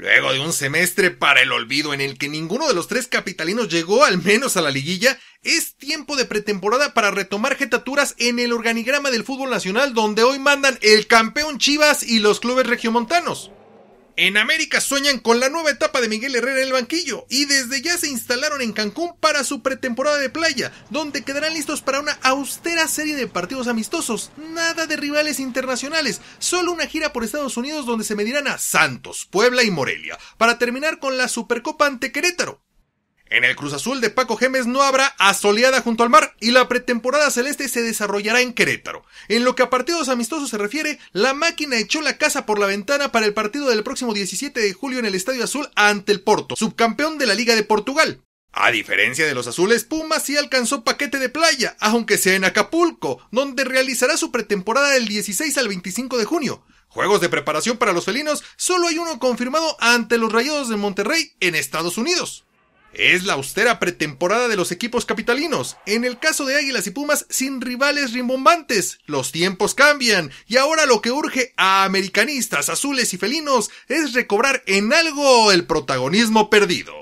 Luego de un semestre para el olvido en el que ninguno de los tres capitalinos llegó al menos a la liguilla, es tiempo de pretemporada para retomar jetaturas en el organigrama del fútbol nacional donde hoy mandan el campeón Chivas y los clubes regiomontanos. En América sueñan con la nueva etapa de Miguel Herrera en el banquillo y desde ya se instalaron en Cancún para su pretemporada de playa, donde quedarán listos para una austera serie de partidos amistosos, nada de rivales internacionales, solo una gira por Estados Unidos donde se medirán a Santos, Puebla y Morelia, para terminar con la Supercopa ante Querétaro. En el Cruz Azul de Paco Gemes no habrá asoleada junto al mar y la pretemporada celeste se desarrollará en Querétaro. En lo que a partidos amistosos se refiere, la máquina echó la casa por la ventana para el partido del próximo 17 de julio en el Estadio Azul ante el Porto, subcampeón de la Liga de Portugal. A diferencia de los azules, Pumas sí alcanzó paquete de playa, aunque sea en Acapulco, donde realizará su pretemporada del 16 al 25 de junio. Juegos de preparación para los felinos, solo hay uno confirmado ante los Rayados de Monterrey en Estados Unidos. Es la austera pretemporada de los equipos capitalinos. En el caso de Águilas y Pumas, sin rivales rimbombantes. Los tiempos cambian y ahora lo que urge a americanistas, azules y felinos es recobrar en algo el protagonismo perdido.